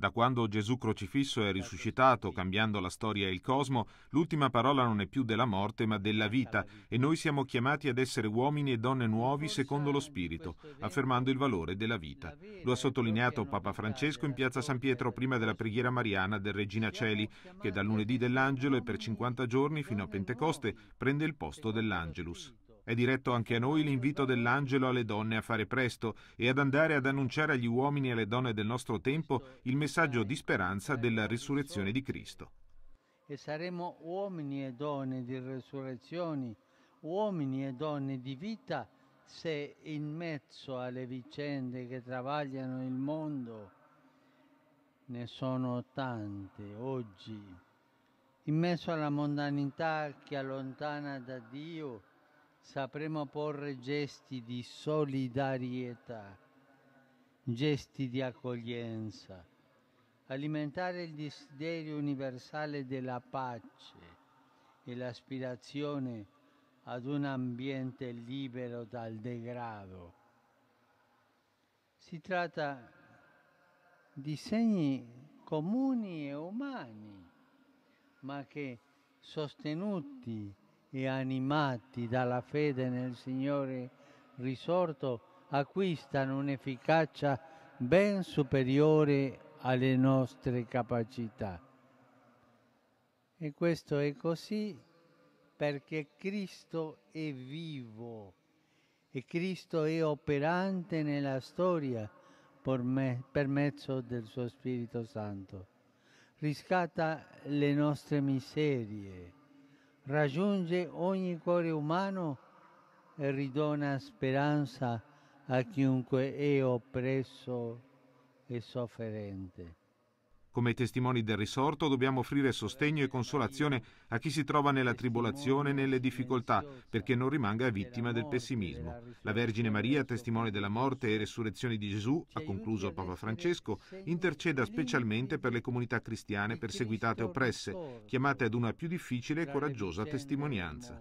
Da quando Gesù crocifisso è risuscitato, cambiando la storia e il cosmo, l'ultima parola non è più della morte ma della vita e noi siamo chiamati ad essere uomini e donne nuovi secondo lo Spirito, affermando il valore della vita. Lo ha sottolineato Papa Francesco in piazza San Pietro prima della preghiera mariana del Regina Celi, che dal lunedì dell'Angelo e per 50 giorni fino a Pentecoste prende il posto dell'Angelus. È diretto anche a noi l'invito dell'angelo alle donne a fare presto e ad andare ad annunciare agli uomini e alle donne del nostro tempo il messaggio di speranza della risurrezione di Cristo. E saremo uomini e donne di risurrezioni, uomini e donne di vita, se in mezzo alle vicende che travagliano il mondo ne sono tante oggi, in mezzo alla mondanità che allontana da Dio, sapremo porre gesti di solidarietà, gesti di accoglienza, alimentare il desiderio universale della pace e l'aspirazione ad un ambiente libero dal degrado. Si tratta di segni comuni e umani, ma che sostenuti e animati dalla fede nel Signore risorto, acquistano un'efficacia ben superiore alle nostre capacità. E questo è così perché Cristo è vivo e Cristo è operante nella storia per, me, per mezzo del suo Spirito Santo. Riscatta le nostre miserie raggiunge ogni cuore umano e ridona speranza a chiunque è oppresso e sofferente. Come testimoni del risorto dobbiamo offrire sostegno e consolazione a chi si trova nella tribolazione e nelle difficoltà, perché non rimanga vittima del pessimismo. La Vergine Maria, testimone della morte e resurrezione di Gesù, ha concluso Papa Francesco, interceda specialmente per le comunità cristiane perseguitate e oppresse, chiamate ad una più difficile e coraggiosa testimonianza.